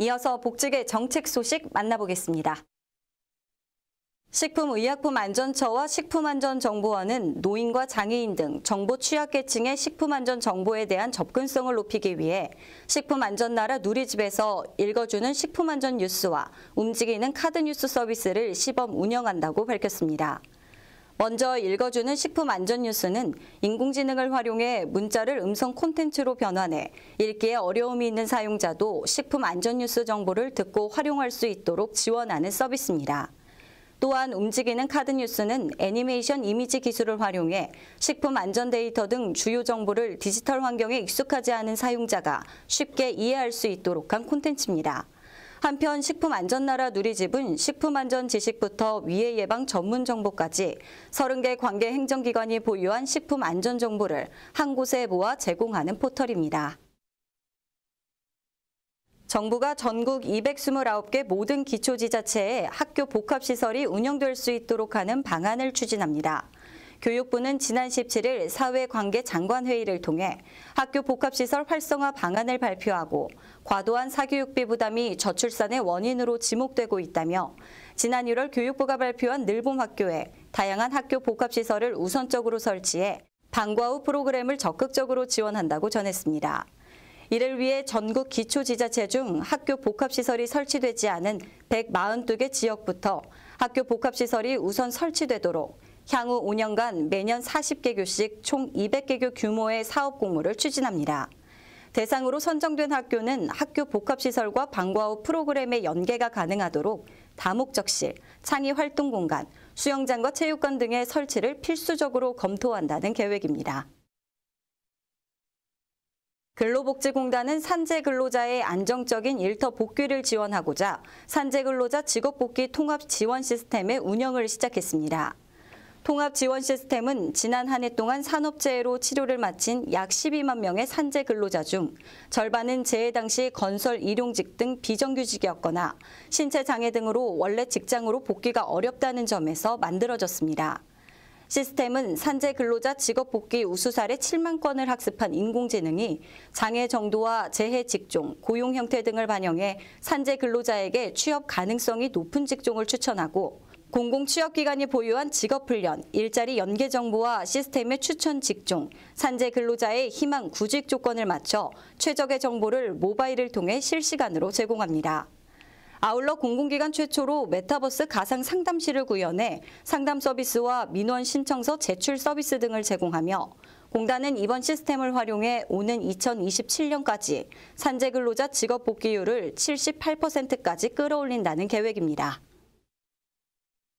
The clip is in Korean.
이어서 복지계 정책 소식 만나보겠습니다. 식품의약품안전처와 식품안전정보원은 노인과 장애인 등 정보 취약계층의 식품안전 정보에 대한 접근성을 높이기 위해 식품안전나라 누리집에서 읽어주는 식품안전 뉴스와 움직이는 카드 뉴스 서비스를 시범 운영한다고 밝혔습니다. 먼저 읽어주는 식품안전뉴스는 인공지능을 활용해 문자를 음성 콘텐츠로 변환해 읽기에 어려움이 있는 사용자도 식품안전뉴스 정보를 듣고 활용할 수 있도록 지원하는 서비스입니다. 또한 움직이는 카드 뉴스는 애니메이션 이미지 기술을 활용해 식품 안전 데이터 등 주요 정보를 디지털 환경에 익숙하지 않은 사용자가 쉽게 이해할 수 있도록 한 콘텐츠입니다. 한편 식품안전나라 누리집은 식품안전 지식부터 위해 예방 전문 정보까지 30개 관계 행정기관이 보유한 식품안전 정보를 한 곳에 모아 제공하는 포털입니다. 정부가 전국 229개 모든 기초지자체에 학교 복합시설이 운영될 수 있도록 하는 방안을 추진합니다. 교육부는 지난 17일 사회관계장관회의를 통해 학교 복합시설 활성화 방안을 발표하고 과도한 사교육비 부담이 저출산의 원인으로 지목되고 있다며 지난 1월 교육부가 발표한 늘봄학교에 다양한 학교 복합시설을 우선적으로 설치해 방과 후 프로그램을 적극적으로 지원한다고 전했습니다. 이를 위해 전국 기초지자체 중 학교 복합시설이 설치되지 않은 142개 지역부터 학교 복합시설이 우선 설치되도록 향후 5년간 매년 40개 교씩 총 200개 교 규모의 사업 공모를 추진합니다. 대상으로 선정된 학교는 학교 복합시설과 방과 후 프로그램의 연계가 가능하도록 다목적실, 창의활동공간, 수영장과 체육관 등의 설치를 필수적으로 검토한다는 계획입니다. 근로복지공단은 산재 근로자의 안정적인 일터 복귀를 지원하고자 산재 근로자 직업 복귀 통합 지원 시스템의 운영을 시작했습니다. 통합지원시스템은 지난 한 해 동안 산업재해로 치료를 마친 약 12만 명의 산재 근로자 중 절반은 재해 당시 건설 일용직 등 비정규직이었거나 신체 장애 등으로 원래 직장으로 복귀가 어렵다는 점에서 만들어졌습니다. 시스템은 산재 근로자 직업 복귀 우수 사례 7만 건을 학습한 인공지능이 장애 정도와 재해 직종, 고용 형태 등을 반영해 산재 근로자에게 취업 가능성이 높은 직종을 추천하고 공공취업기관이 보유한 직업훈련, 일자리 연계 정보와 시스템의 추천 직종, 산재 근로자의 희망 구직 조건을 맞춰 최적의 정보를 모바일을 통해 실시간으로 제공합니다. 아울러 공공기관 최초로 메타버스 가상 상담실을 구현해 상담 서비스와 민원 신청서 제출 서비스 등을 제공하며 공단은 이번 시스템을 활용해 오는 2027년까지 산재 근로자 직업 복귀율을 78%까지 끌어올린다는 계획입니다.